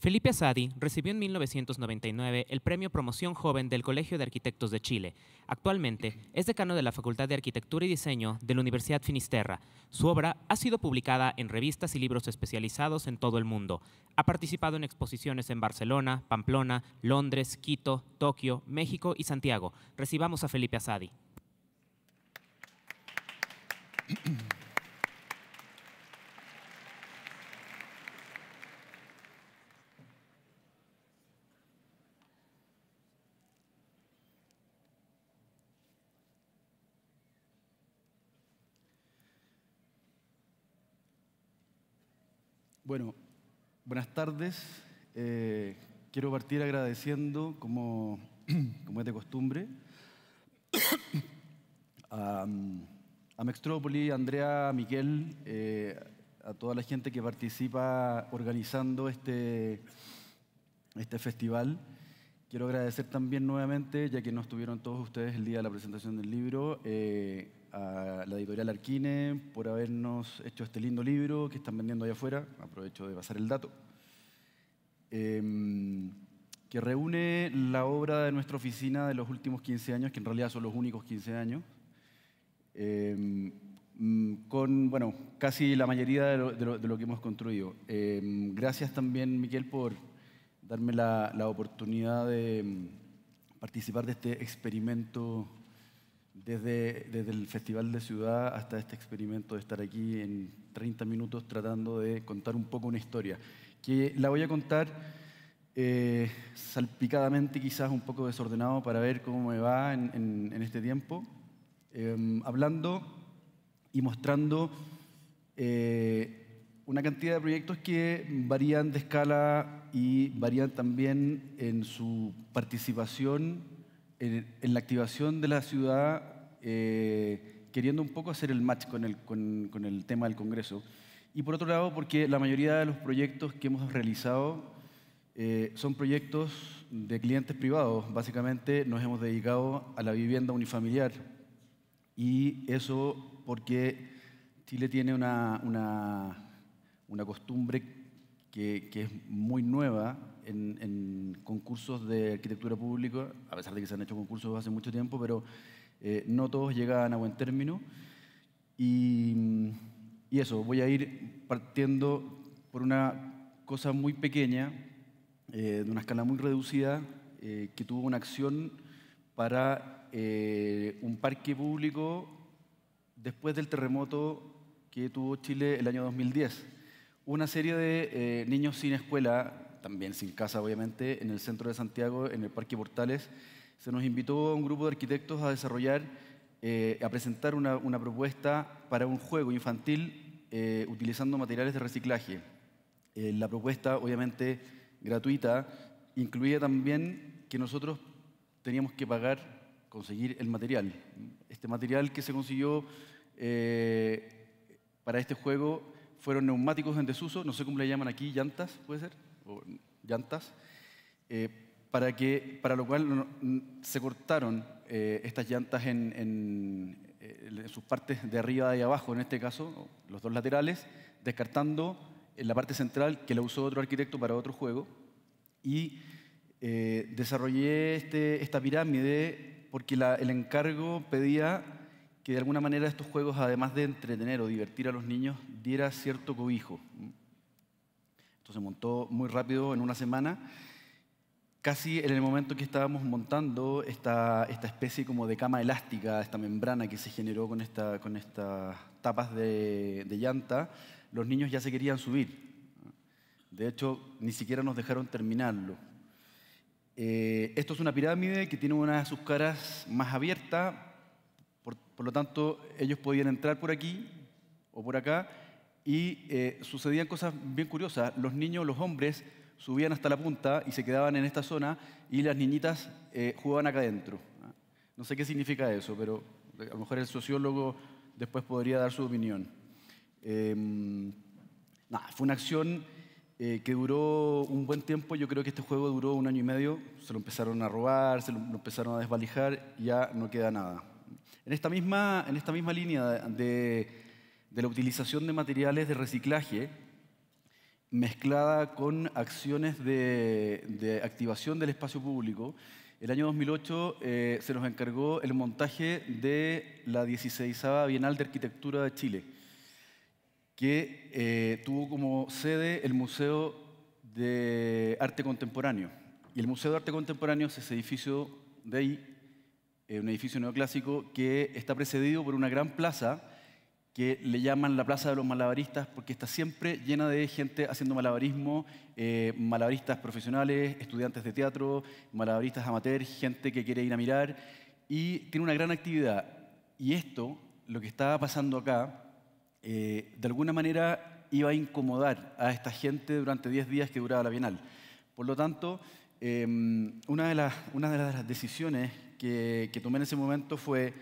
Felipe Asadi recibió en 1999 el Premio Promoción Joven del Colegio de Arquitectos de Chile. Actualmente es decano de la Facultad de Arquitectura y Diseño de la Universidad Finisterra. Su obra ha sido publicada en revistas y libros especializados en todo el mundo. Ha participado en exposiciones en Barcelona, Pamplona, Londres, Quito, Tokio, México y Santiago. Recibamos a Felipe Asadi. Bueno, buenas tardes. Eh, quiero partir agradeciendo, como, como es de costumbre, a, a Mextrópoli, a Andrea, a Miquel, eh, a toda la gente que participa organizando este, este festival. Quiero agradecer también nuevamente, ya que no estuvieron todos ustedes el día de la presentación del libro, eh, a la editorial Arquine por habernos hecho este lindo libro que están vendiendo allá afuera. Aprovecho de pasar el dato. Em, que reúne la obra de nuestra oficina de los últimos 15 años, que en realidad son los únicos 15 años, em, mm, con bueno, casi la mayoría de lo, que hemos construido. Em, gracias también, Miquel, por darme la, la oportunidad de mm, participar de este experimento desde, desde el Festival de Ciudad hasta este experimento de estar aquí en 30 minutos tratando de contar un poco una historia, que la voy a contar eh, salpicadamente, quizás un poco desordenado, para ver cómo me va en, este tiempo, em, hablando y mostrando eh, una cantidad de proyectos que varían de escala y varían también en su participación en, en la activación de la ciudad eh, queriendo un poco hacer el match con el, con, el tema del Congreso. Y por otro lado, porque la mayoría de los proyectos que hemos realizado eh, son proyectos de clientes privados. Básicamente nos hemos dedicado a la vivienda unifamiliar. Y eso porque Chile tiene una, una, una costumbre que, que, es muy nueva en, en concursos de arquitectura pública, a pesar de que se han hecho concursos hace mucho tiempo, pero eh, no todos llegaban a buen término. Y, eso, voy a ir partiendo por una cosa muy pequeña, eh, de una escala muy reducida, eh, que tuvo una acción para un parque público después del terremoto que tuvo Chile el año 2010. Una serie de niños sin escuela, también sin casa obviamente, en el centro de Santiago, en el Parque Portales, se nos invitó a un grupo de arquitectos a desarrollar, eh, a presentar una, propuesta para un juego infantil eh, utilizando materiales de reciclaje. Eh, la propuesta, obviamente, gratuita, incluía también que nosotros teníamos que pagar, conseguir el material. Este material que se consiguió para este juego fueron neumáticos en desuso, no sé cómo le llaman aquí, llantas, puede ser, o, llantas para, que, para lo cual mm, se cortaron eh, estas llantas eh, en, sus partes de arriba y abajo, en este caso, los dos laterales, descartando la parte central que la usó otro arquitecto para otro juego. Y eh, desarrollé este, esta pirámide porque el encargo pedía que de alguna manera estos juegos, además de entretener o divertir a los niños, diera cierto cobijo. Entonces montó muy rápido en una semana casi en el momento que estábamos montando esta, esta especie como de cama elástica, esta membrana que se generó con, esta, con estas tapas de, llanta, los niños ya se querían subir. De hecho, ni siquiera nos dejaron terminarlo. Eh, esto es una pirámide que tiene una de sus caras más abierta, por, lo tanto, ellos podían entrar por aquí o por acá y eh, sucedían cosas bien curiosas. Los niños, los hombres, subían hasta la punta y se quedaban en esta zona y las niñitas eh, jugaban acá adentro. ¿ah? No sé qué significa eso, pero a lo mejor el sociólogo después podría dar su opinión. Em, fue una acción eh, que duró un buen tiempo, yo creo que este juego duró un año y medio, se lo empezaron a robar, se lo, empezaron a desvalijar, ya no queda nada. En esta misma, en esta misma línea de, de la utilización de materiales de reciclaje, mezclada con acciones de, activación del espacio público. El año 2008 eh, se nos encargó el montaje de la 16 Bienal de Arquitectura de Chile, que eh, tuvo como sede el Museo de Arte Contemporáneo. Y el Museo de Arte Contemporáneo es ese edificio de ahí, eh, un edificio neoclásico que está precedido por una gran plaza que le llaman la Plaza de los Malabaristas porque está siempre llena de gente haciendo malabarismo, eh, malabaristas profesionales, estudiantes de teatro, malabaristas amateur, gente que quiere ir a mirar y tiene una gran actividad. Y esto, lo que estaba pasando acá, eh, de alguna manera iba a incomodar a esta gente durante 10 días que duraba la Bienal. Por lo tanto, em, una, de las, una, de las, decisiones que, que tomé en ese momento fue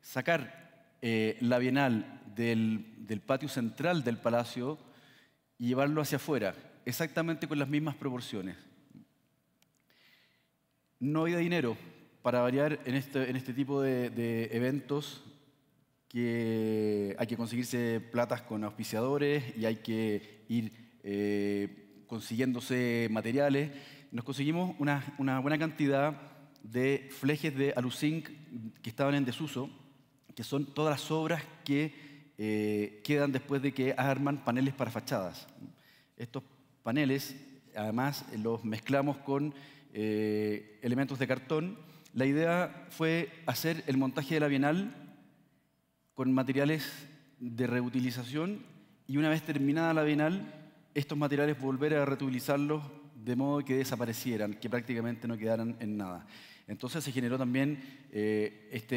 sacar eh, la Bienal del, patio central del palacio y llevarlo hacia afuera, exactamente con las mismas proporciones. No había dinero para variar en este, este tipo de, eventos que hay que conseguirse platas con auspiciadores y hay que ir eh, consiguiéndose materiales. Nos conseguimos una, buena cantidad de flejes de aluzinc que estaban en desuso, que son todas las obras que eh, quedan después de que arman paneles para fachadas. Estos paneles, además, los mezclamos con eh, elementos de cartón. La idea fue hacer el montaje de la Bienal con materiales de reutilización y una vez terminada la Bienal, estos materiales volver a reutilizarlos de modo que desaparecieran, que prácticamente no quedaran en nada. Entonces se generó también, eh, este,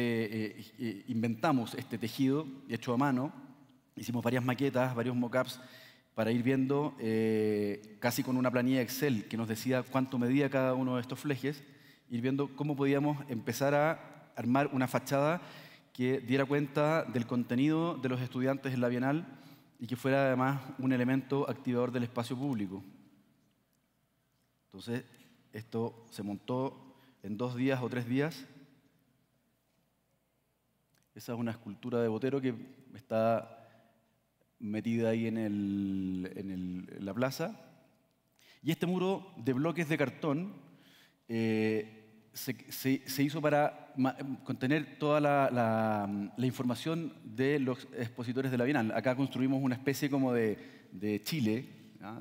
eh, eh, inventamos este tejido hecho a mano, hicimos varias maquetas, varios mockups para ir viendo casi con una planilla Excel que nos decía cuánto medía cada uno de estos flejes, ir viendo cómo podíamos empezar a armar una fachada que diera cuenta del contenido de los estudiantes en la Bienal y que fuera además un elemento activador del espacio público. Entonces, esto se montó en dos días o tres días. Esa es una escultura de Botero que está metida ahí en, la plaza. Y este muro de bloques de cartón eh, se, hizo para contener toda la, información de los expositores de la Bienal. Acá construimos una especie como de, Chile,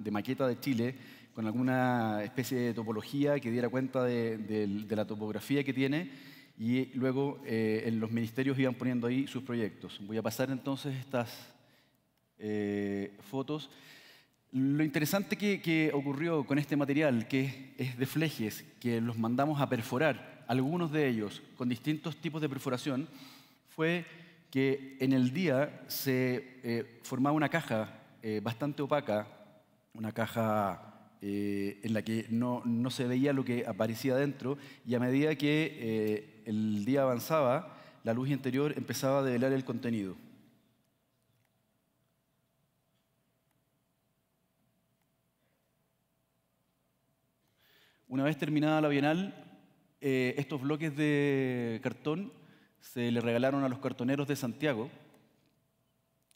de maqueta de Chile, con alguna especie de topología que diera cuenta de, la topografía que tiene y luego eh, en los ministerios iban poniendo ahí sus proyectos. Voy a pasar entonces estas eh, fotos. Lo interesante que, ocurrió con este material, que es de flejes, que los mandamos a perforar, algunos de ellos con distintos tipos de perforación, fue que en el día se eh, formaba una caja bastante opaca, una caja eh, en la que no, se veía lo que aparecía dentro y a medida que eh, el día avanzaba, la luz interior empezaba a develar el contenido. Una vez terminada la Bienal, eh, estos bloques de cartón se le regalaron a los cartoneros de Santiago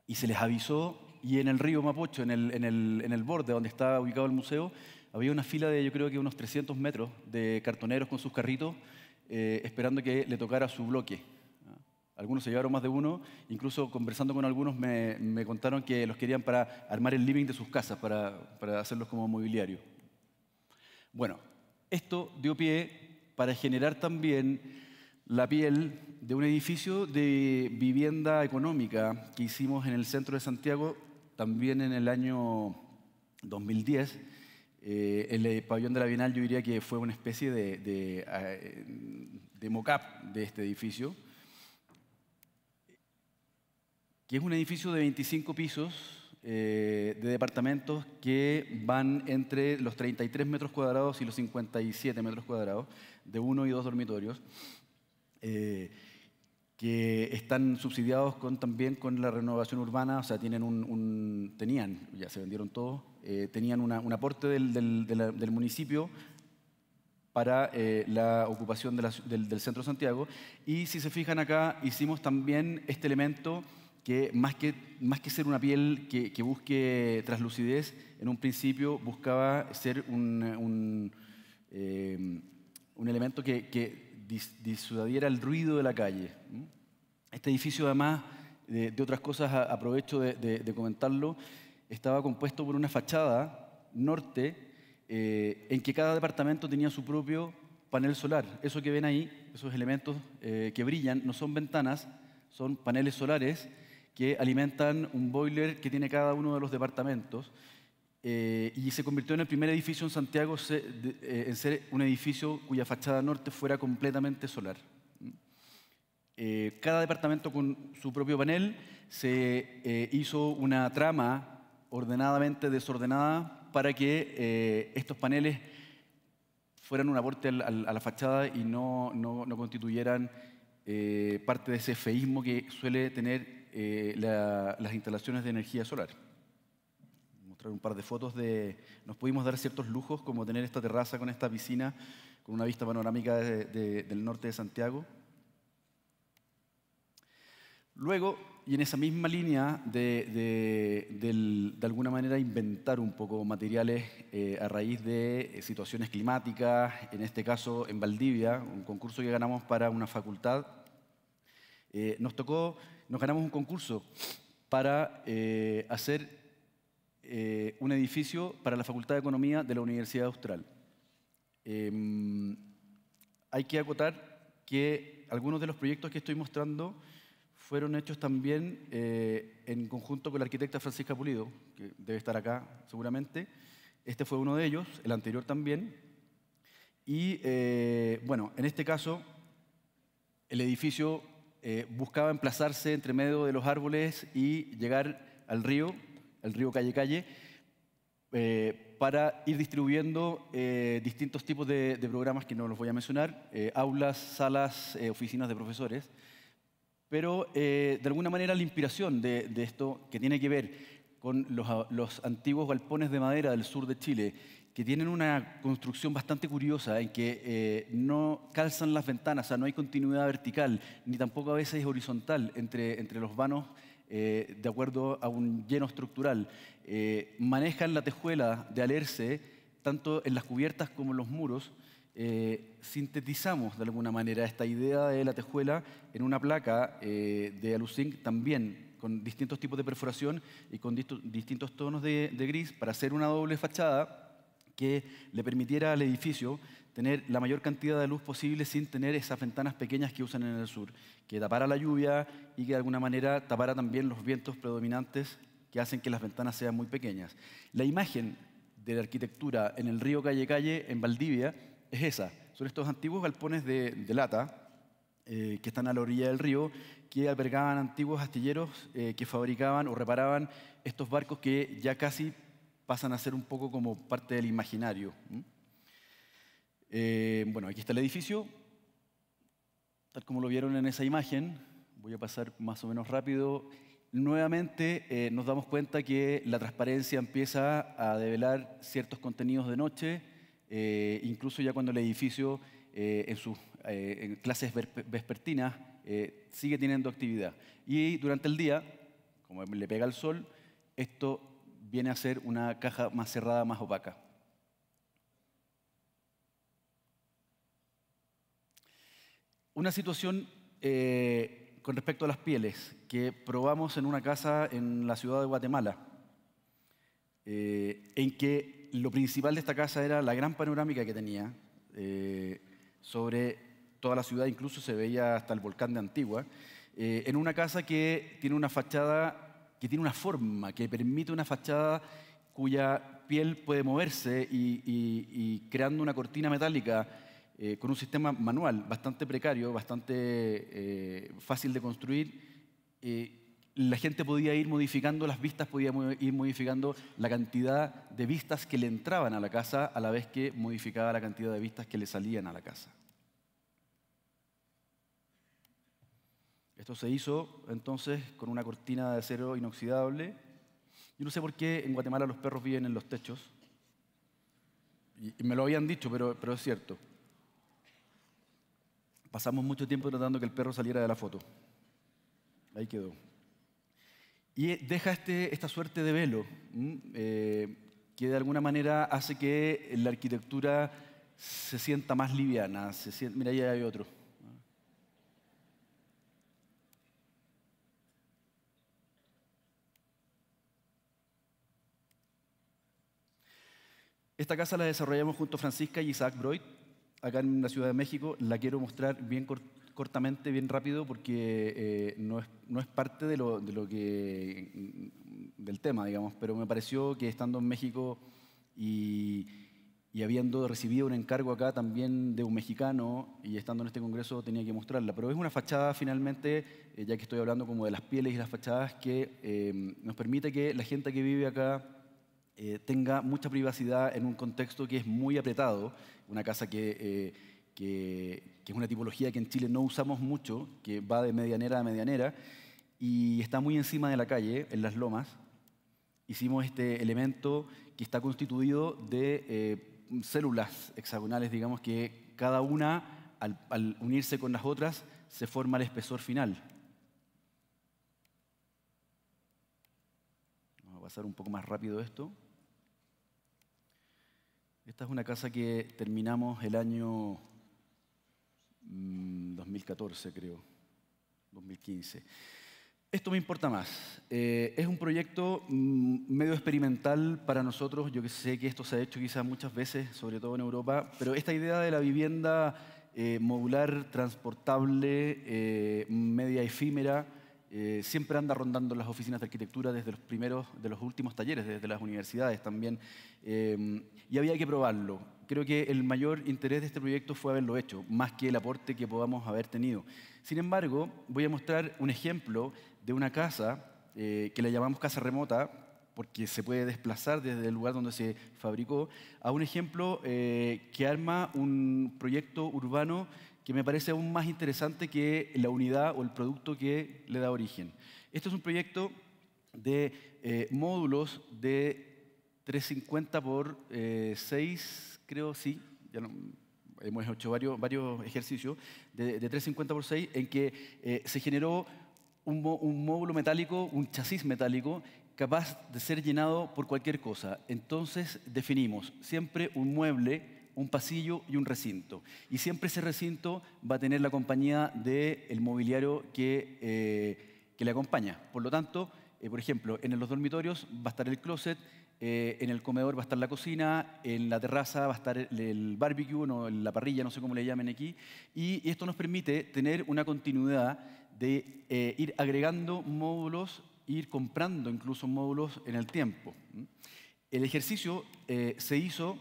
y se les avisó y en el río Mapocho, en el, borde donde está ubicado el museo, había una fila de yo creo que unos 300 metros de cartoneros con sus carritos eh, esperando que le tocara su bloque. Ah, algunos se llevaron más de uno, incluso conversando con algunos me, contaron que los querían para armar el living de sus casas, para, para hacerlos como mobiliario. Bueno, esto dio pie para generar también la piel de un edificio de vivienda económica que hicimos en el centro de Santiago también en el año 2010, eh, el eh, pabellón de la Bienal yo diría que fue una especie de, de, ah, eh, de mock-up de este edificio, que es un edificio de 25 pisos de departamentos que van entre los 33 metros cuadrados y los 57 metros cuadrados, de uno y dos dormitorios que están subsidiados con, también con la renovación urbana, o sea, tienen un, tenían, ya se vendieron todos, eh, tenían un aporte del, municipio para eh, la ocupación del, centro Santiago. Y si se fijan acá, hicimos también este elemento que más que, más que ser una piel que, busque traslucidez, en un principio buscaba ser un, un, eh, elemento que, que disuadiera el ruido de la calle. ¿Mm? Este edificio, además de, otras cosas, aprovecho de, comentarlo, estaba compuesto por una fachada norte eh, en que cada departamento tenía su propio panel solar. Eso que ven ahí, esos elementos eh, que brillan, no son ventanas, son paneles solares que alimentan un boiler que tiene cada uno de los departamentos eh, y se convirtió en el primer edificio en Santiago eh, en ser un edificio cuya fachada norte fuera completamente solar. Eh, cada departamento con su propio panel se hizo una trama ordenadamente desordenada para que estos paneles fueran un aporte a la fachada y no, constituyeran parte de ese feísmo que suele tener las instalaciones de energía solar traer un par de fotos de... Nos pudimos dar ciertos lujos, como tener esta terraza con esta piscina, con una vista panorámica del norte de Santiago. Luego, y en esa misma línea de, de, alguna manera inventar un poco materiales eh, a raíz de eh, situaciones climáticas, en este caso en Valdivia, un concurso que ganamos para una facultad, eh, nos tocó, nos ganamos un concurso para hacer eh, un edificio para la Facultad de Economía de la Universidad Austral. Em, hay que acotar que algunos de los proyectos que estoy mostrando fueron hechos también eh, en conjunto con la arquitecta Francisca Pulido, que debe estar acá seguramente. Este fue uno de ellos, el anterior también. Y eh, bueno, en este caso, el edificio buscaba emplazarse entre medio de los árboles y llegar al río el río Calle Calle, eh, para ir distribuyendo eh, distintos tipos de, programas que no los voy a mencionar, eh, aulas, salas, oficinas de profesores. Pero de alguna manera la inspiración de, esto, que tiene que ver con los, antiguos galpones de madera del sur de Chile, que tienen una construcción bastante curiosa en que no calzan las ventanas, o sea, no hay continuidad vertical, ni tampoco a veces horizontal entre, entre los vanos eh, de acuerdo a un lleno estructural. Eh, manejan la tejuela de alerce, tanto en las cubiertas como en los muros. Eh, sintetizamos de alguna manera esta idea de la tejuela en una placa de aluzinc también con distintos tipos de perforación y con distintos tonos de gris para hacer una doble fachada que le permitiera al edificio tener la mayor cantidad de luz posible sin tener esas ventanas pequeñas que usan en el sur, que tapara la lluvia y que de alguna manera tapara también los vientos predominantes que hacen que las ventanas sean muy pequeñas. La imagen de la arquitectura en el río Calle Calle, en Valdivia, es esa. Son estos antiguos galpones de, lata, eh, que están a la orilla del río, que albergaban antiguos astilleros eh, que fabricaban o reparaban estos barcos que ya casi pasan a ser un poco como parte del imaginario. Eh, bueno, aquí está el edificio, tal como lo vieron en esa imagen, voy a pasar más o menos rápido. Nuevamente eh, nos damos cuenta que la transparencia empieza a develar ciertos contenidos de noche, eh, incluso ya cuando el edificio en sus clases vespertinas sigue teniendo actividad. Y durante el día, como le pega el sol, esto viene a ser una caja más cerrada, más opaca. Una situación eh, con respecto a las pieles que probamos en una casa en la ciudad de Guatemala, eh, en que lo principal de esta casa era la gran panorámica que tenía eh, sobre toda la ciudad, incluso se veía hasta el volcán de Antigua, en una casa que tiene una fachada, que tiene una forma, que permite una fachada cuya piel puede moverse y creando una cortina metálica eh, con un sistema manual bastante precario, bastante eh, fácil de construir, eh, la gente podía ir modificando las vistas, podía ir modificando la cantidad de vistas que le entraban a la casa a la vez que modificaba la cantidad de vistas que le salían a la casa. Esto se hizo entonces con una cortina de acero inoxidable. Yo no sé por qué en Guatemala los perros viven en los techos. Y me lo habían dicho, pero es cierto. Pasamos mucho tiempo tratando que el perro saliera de la foto. Ahí quedó. Y deja este, esta suerte de velo, eh, que de alguna manera hace que la arquitectura se sienta más liviana. Se mira, ahí hay otro. Esta casa la desarrollamos junto a Francisca y Isaac Broit, acá en la Ciudad de México, la quiero mostrar bien cortamente, bien rápido, porque eh, no, es, no, es, parte de lo, de lo, que, del tema, digamos, pero me pareció que estando en México y, habiendo recibido un encargo acá también de un mexicano y estando en este congreso tenía que mostrarla. Pero es una fachada finalmente, eh, ya que estoy hablando como de las pieles y las fachadas, que eh, nos permite que la gente que vive acá eh, tenga mucha privacidad en un contexto que es muy apretado, una casa eh, que, es una tipología que en Chile no usamos mucho, que va de medianera a medianera, y está muy encima de la calle, en las lomas. Hicimos este elemento que está constituido de eh, células hexagonales, digamos, que cada una, al unirse con las otras, se forma el espesor final. Vamos a pasar un poco más rápido esto. Esta es una casa que terminamos el año 2014, mm, creo, 2015. Esto me importa más. Eh, es un proyecto mm, medio experimental para nosotros. Yo sé que esto se ha hecho quizás muchas veces, sobre todo en Europa, pero esta idea de la vivienda eh, modular, transportable, eh, media efímera, eh, siempre anda rondando las oficinas de arquitectura desde los primeros, de los últimos talleres, desde las universidades también, eh, y había que probarlo. Creo que el mayor interés de este proyecto fue haberlo hecho, más que el aporte que podamos haber tenido. Sin embargo, voy a mostrar un ejemplo de una casa eh, que la llamamos casa remota, porque se puede desplazar desde el lugar donde se fabricó, a un ejemplo que arma un proyecto urbano que me parece aún más interesante que la unidad o el producto que le da origen. Este es un proyecto de eh, módulos de 350 por 6, eh, creo, sí, ya hemos hecho varios, varios ejercicios, de, 350 por 6, en que eh, se generó un, un módulo metálico, un chasis metálico, capaz de ser llenado por cualquier cosa. Entonces definimos siempre un mueble un pasillo y un recinto. Y siempre ese recinto va a tener la compañía del el mobiliario eh, que, le acompaña. Por lo tanto, eh, por ejemplo, en los dormitorios va a estar el closet, eh, en el comedor va a estar la cocina, en la terraza va a estar el, barbecue, no, la parrilla, no sé cómo le llamen aquí. Y esto nos permite tener una continuidad de ir agregando módulos, ir comprando incluso módulos en el tiempo. ¿Mm? El ejercicio se hizo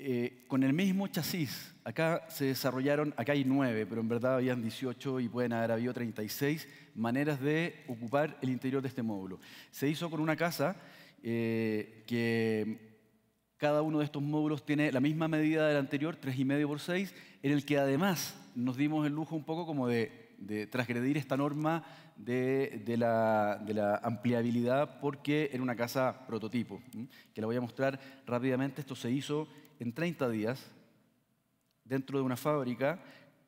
eh, con el mismo chasis. Acá se desarrollaron, acá hay nueve, pero en verdad habían 18 y pueden haber habido 36 maneras de ocupar el interior de este módulo. Se hizo con una casa eh, que cada uno de estos módulos tiene la misma medida del anterior, 3,5 x 6, en el que además nos dimos el lujo un poco como de, de transgredir esta norma de, la, la, ampliabilidad porque era una casa prototipo, que la voy a mostrar rápidamente. Esto se hizo en 30 días dentro de una fábrica.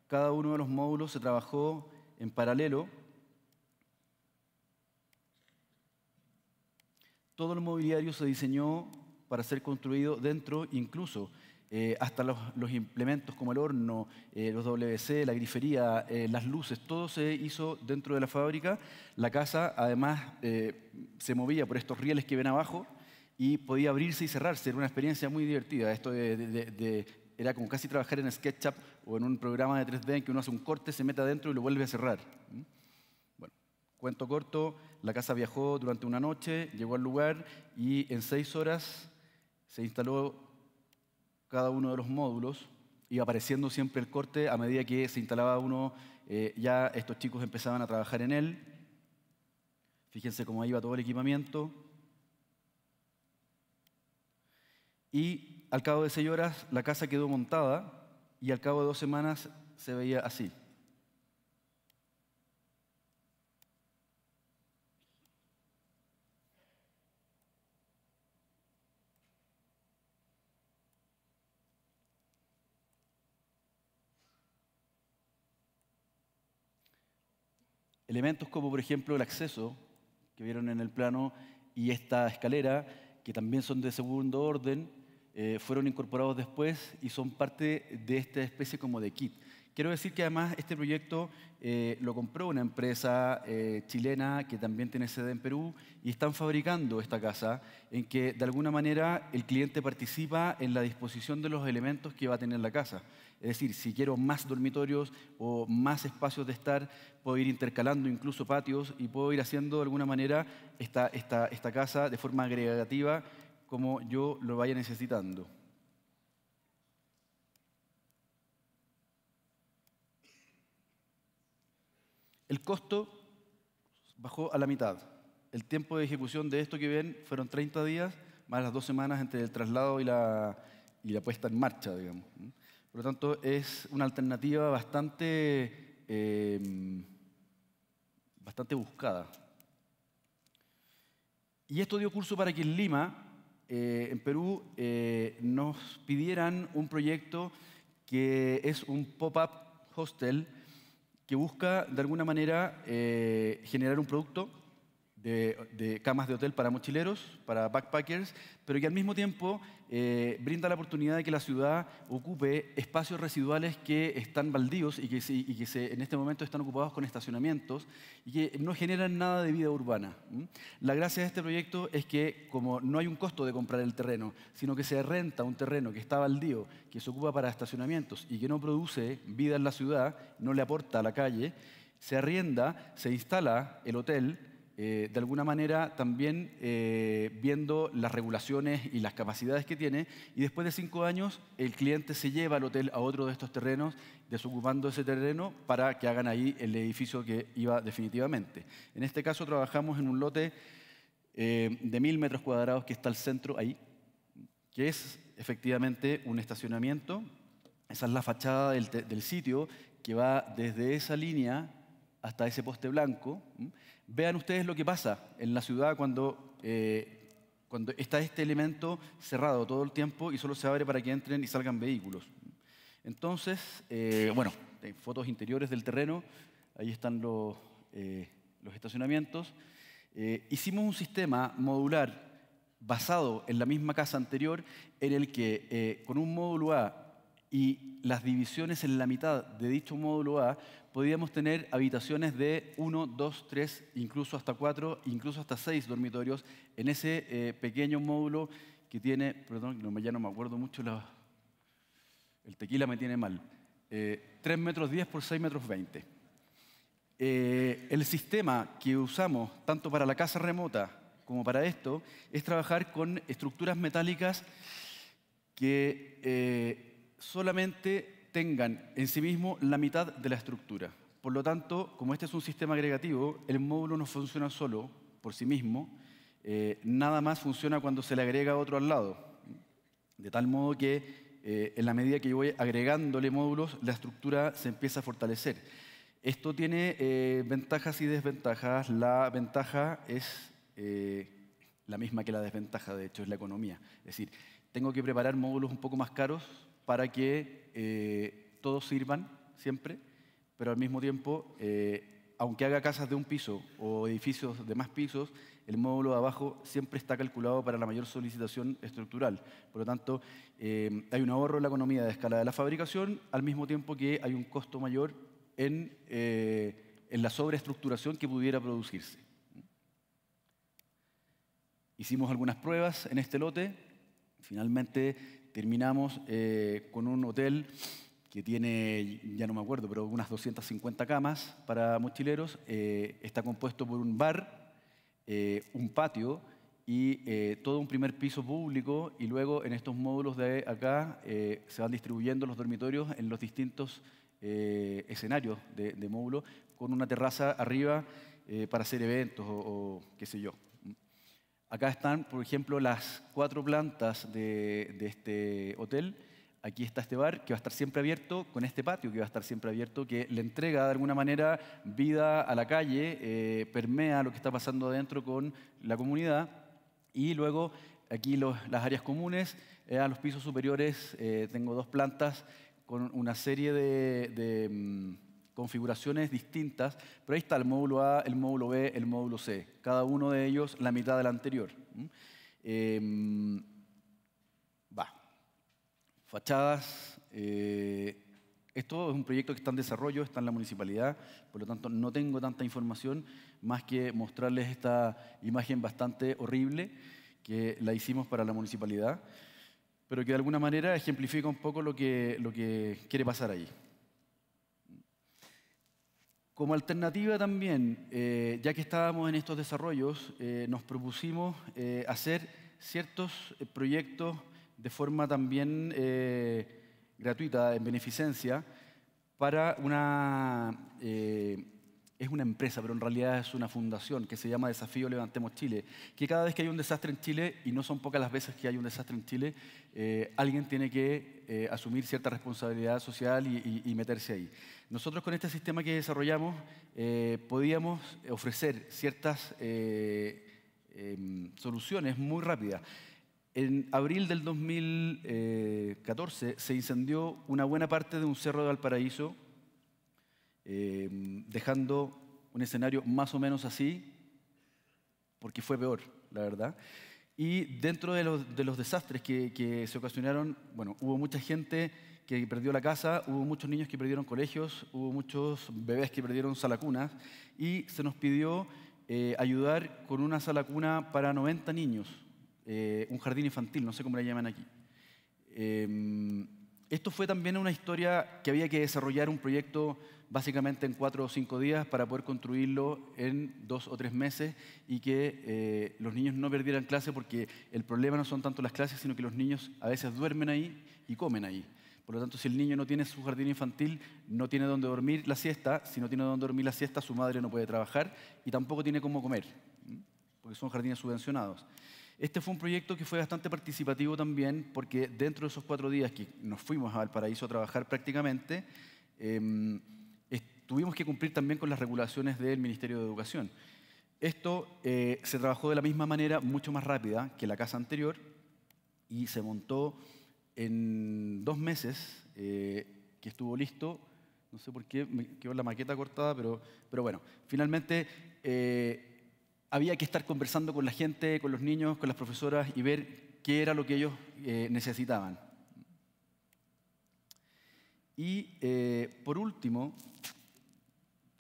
Cada uno de los módulos se trabajó en paralelo. Todo el mobiliario se diseñó para ser construido dentro incluso eh, hasta los, implementos como el horno, eh, los WC, la grifería, eh, las luces, todo se hizo dentro de la fábrica. La casa además se movía por estos rieles que ven abajo y podía abrirse y cerrarse. Era una experiencia muy divertida. Esto era como casi trabajar en SketchUp o en un programa de 3D en que uno hace un corte, se mete adentro y lo vuelve a cerrar. ¿Mm? Bueno, cuento corto, la casa viajó durante una noche, llegó al lugar y en seis horas se instaló cada uno de los módulos, iba apareciendo siempre el corte a medida que se instalaba uno, eh, ya estos chicos empezaban a trabajar en él. Fíjense cómo iba todo el equipamiento. Y al cabo de seis horas la casa quedó montada y al cabo de dos semanas se veía así. elementos como por ejemplo el acceso que vieron en el plano y esta escalera, que también son de segundo orden, eh, fueron incorporados después y son parte de esta especie como de kit. Quiero decir que además este proyecto eh, lo compró una empresa eh, chilena que también tiene sede en Perú y están fabricando esta casa en que de alguna manera el cliente participa en la disposición de los elementos que va a tener la casa. Es decir, si quiero más dormitorios o más espacios de estar, puedo ir intercalando incluso patios y puedo ir haciendo de alguna manera esta casa de forma agregativa como yo lo vaya necesitando. El costo bajó a la mitad. El tiempo de ejecución de esto que ven fueron 30 días, más las dos semanas entre el traslado y la, puesta en marcha, digamos. Por lo tanto, es una alternativa bastante, eh, bastante buscada. Y esto dio curso para que en Lima, eh, en Perú, eh, nos pidieran un proyecto que es un pop-up hostel que busca, de alguna manera, eh, generar un producto de, de camas de hotel para mochileros, para backpackers, pero que al mismo tiempo eh, brinda la oportunidad de que la ciudad ocupe espacios residuales que están baldíos y que, en este momento están ocupados con estacionamientos y que no generan nada de vida urbana. La gracia de este proyecto es que como no hay un costo de comprar el terreno, sino que se renta un terreno que está baldío, que se ocupa para estacionamientos y que no produce vida en la ciudad, no le aporta a la calle, se arrienda, se instala el hotel, eh, de alguna manera también eh, viendo las regulaciones y las capacidades que tiene, y después de cinco años el cliente se lleva al hotel a otro de estos terrenos, desocupando ese terreno para que hagan ahí el edificio que iba definitivamente. En este caso trabajamos en un lote eh, de mil metros cuadrados que está al centro ahí, que es efectivamente un estacionamiento. Esa es la fachada del, del sitio que va desde esa línea hasta ese poste blanco. Vean ustedes lo que pasa en la ciudad cuando, eh, cuando está este elemento cerrado todo el tiempo y solo se abre para que entren y salgan vehículos. Entonces, eh, bueno, fotos interiores del terreno, ahí están los, eh, los estacionamientos. Eh, hicimos un sistema modular basado en la misma casa anterior, en el que con un módulo A y las divisiones en la mitad de dicho módulo A, podíamos tener habitaciones de 1, 2, 3, incluso hasta 4, incluso hasta 6 dormitorios en ese eh, pequeño módulo que tiene, perdón, ya no me acuerdo mucho, la, el tequila me tiene mal, eh, 3 metros 10 por 6 metros 20. Eh, el sistema que usamos tanto para la casa remota como para esto es trabajar con estructuras metálicas que eh, solamente tengan en sí mismo la mitad de la estructura. Por lo tanto, como este es un sistema agregativo, el módulo no funciona solo, por sí mismo, eh, nada más funciona cuando se le agrega otro al lado. De tal modo que eh, en la medida que yo voy agregándole módulos, la estructura se empieza a fortalecer. Esto tiene eh, ventajas y desventajas. La ventaja es la misma que la desventaja, de hecho, es la economía. Es decir, tengo que preparar módulos un poco más caros para que eh, todos sirvan siempre, pero al mismo tiempo, eh, aunque haga casas de un piso o edificios de más pisos, el módulo de abajo siempre está calculado para la mayor solicitación estructural. Por lo tanto, eh, hay un ahorro en la economía de escala de la fabricación, al mismo tiempo que hay un costo mayor en, en la sobreestructuración que pudiera producirse. Hicimos algunas pruebas en este lote, Finalmente terminamos eh, con un hotel que tiene, ya no me acuerdo, pero unas 250 camas para mochileros. Eh, está compuesto por un bar, eh, un patio y todo un primer piso público. Y luego en estos módulos de acá se van distribuyendo los dormitorios en los distintos escenarios de, módulo, con una terraza arriba para hacer eventos o qué sé yo. Acá están, por ejemplo, las cuatro plantas de, este hotel. Aquí está este bar que va a estar siempre abierto, con este patio que va a estar siempre abierto, que le entrega de alguna manera vida a la calle, eh, permea lo que está pasando adentro con la comunidad. Y luego aquí las áreas comunes, eh, a los pisos superiores eh, tengo dos plantas con una serie de mm, configuraciones distintas, pero ahí está el módulo A, el módulo B, el módulo C. Cada uno de ellos la mitad del anterior. ¿Mm? Em, va. Fachadas. Eh, esto es un proyecto que está en desarrollo, está en la municipalidad, por lo tanto no tengo tanta información más que mostrarles esta imagen bastante horrible que la hicimos para la municipalidad, pero que de alguna manera ejemplifica un poco lo que, lo que quiere pasar ahí. Como alternativa también, eh, ya que estábamos en estos desarrollos, eh, nos propusimos eh, hacer ciertos proyectos de forma también gratuita, en beneficencia, para una es una empresa, pero en realidad es una fundación que se llama Desafío Levantemos Chile, que cada vez que hay un desastre en Chile, y no son pocas las veces que hay un desastre en Chile, eh, alguien tiene que eh, asumir cierta responsabilidad social y, meterse ahí. Nosotros con este sistema que desarrollamos eh, podíamos ofrecer ciertas em, soluciones muy rápidas. En abril del 2014 se incendió una buena parte de un cerro de Valparaíso Em, dejando un escenario más o menos así, porque fue peor, la verdad. Y dentro de los, desastres que, se ocasionaron, bueno, hubo mucha gente que perdió la casa, hubo muchos niños que perdieron colegios, hubo muchos bebés que perdieron salacunas y se nos pidió eh, ayudar con una sala cuna para 90 niños, eh, un jardín infantil, no sé cómo le llaman aquí. Em, esto fue también una historia que había que desarrollar un proyecto básicamente en cuatro o cinco días para poder construirlo en dos o tres meses y que eh, los niños no perdieran clase porque el problema no son tanto las clases, sino que los niños a veces duermen ahí y comen ahí. Por lo tanto, si el niño no tiene su jardín infantil, no tiene dónde dormir la siesta, si no tiene dónde dormir la siesta, su madre no puede trabajar y tampoco tiene cómo comer, porque son jardines subvencionados. Este fue un proyecto que fue bastante participativo también, porque dentro de esos cuatro días que nos fuimos al paraíso a trabajar prácticamente, em, tuvimos que cumplir también con las regulaciones del Ministerio de Educación. Esto eh, se trabajó de la misma manera, mucho más rápida que la casa anterior, y se montó en dos meses eh, que estuvo listo. No sé por qué me quedó la maqueta cortada, pero, pero bueno, finalmente eh, había que estar conversando con la gente, con los niños, con las profesoras y ver qué era lo que ellos eh, necesitaban. Y eh, por último,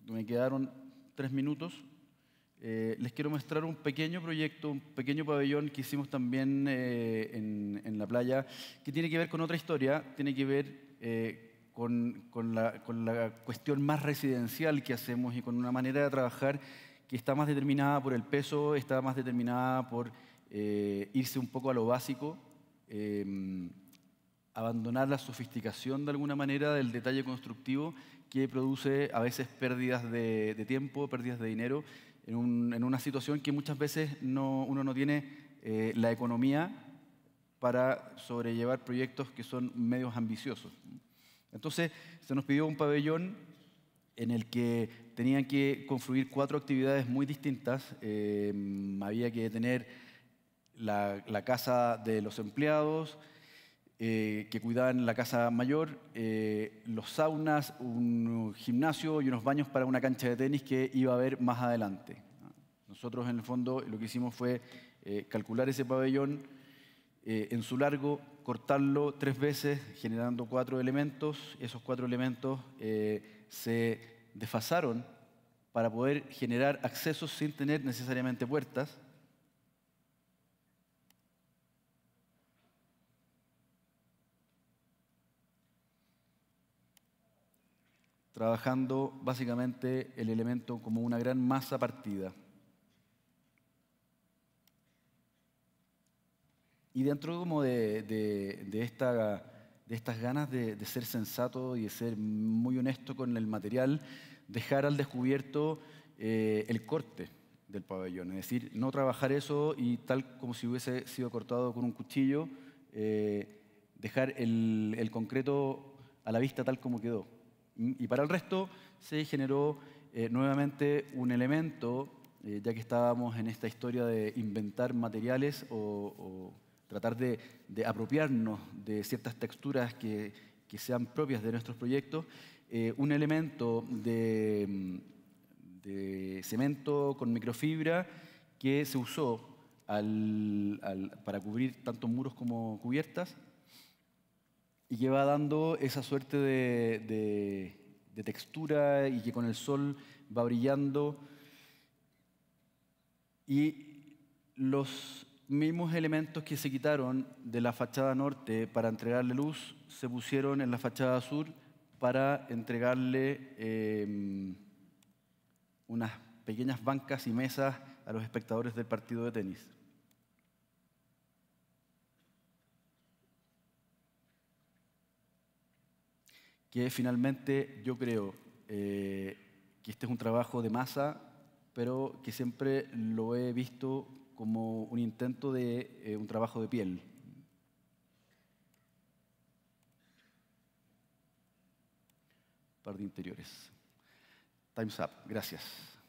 me quedaron tres minutos, eh, les quiero mostrar un pequeño proyecto, un pequeño pabellón que hicimos también en, la playa, que tiene que ver con otra historia, tiene que ver con la cuestión más residencial que hacemos y con una manera de trabajar que está más determinada por el peso, está más determinada por eh, irse un poco a lo básico, em, abandonar la sofisticación de alguna manera del detalle constructivo que produce a veces pérdidas de, tiempo, pérdidas de dinero, en, una situación que muchas veces uno no tiene eh, la economía para sobrellevar proyectos que son medios ambiciosos. Entonces, se nos pidió un pabellón en el que tenían que confluir cuatro actividades muy distintas. Eh, había que tener la, casa de los empleados, eh, que cuidaban la casa mayor, eh, los saunas, un gimnasio y unos baños para una cancha de tenis que iba a haber más adelante. Nosotros, en el fondo, lo que hicimos fue calcular ese pabellón en su largo, cortarlo tres veces, generando cuatro elementos. Esos cuatro elementos se desfasaron para poder generar accesos sin tener necesariamente puertas. trabajando básicamente el elemento como una gran masa partida. Y dentro como de, de esta de estas ganas de, ser sensato y de ser muy honesto con el material, dejar al descubierto eh, el corte del pabellón, es decir, no trabajar eso y tal como si hubiese sido cortado con un cuchillo, eh, dejar el, concreto a la vista tal como quedó. Y para el resto se generó eh, nuevamente un elemento, ya que estábamos en esta historia de inventar materiales o tratar de, apropiarnos de ciertas texturas que, sean propias de nuestros proyectos, eh, un elemento de, cemento con microfibra que se usó al, para cubrir tanto muros como cubiertas y que va dando esa suerte de, de textura y que con el sol va brillando. Y los mismos elementos que se quitaron de la fachada norte para entregarle luz se pusieron en la fachada sur para entregarle em, unas pequeñas bancas y mesas a los espectadores del partido de tenis. Que finalmente yo creo eh, que este es un trabajo de masa, pero que siempre lo he visto como un intento de eh, un trabajo de piel. Par de interiores. Time's up. Gracias.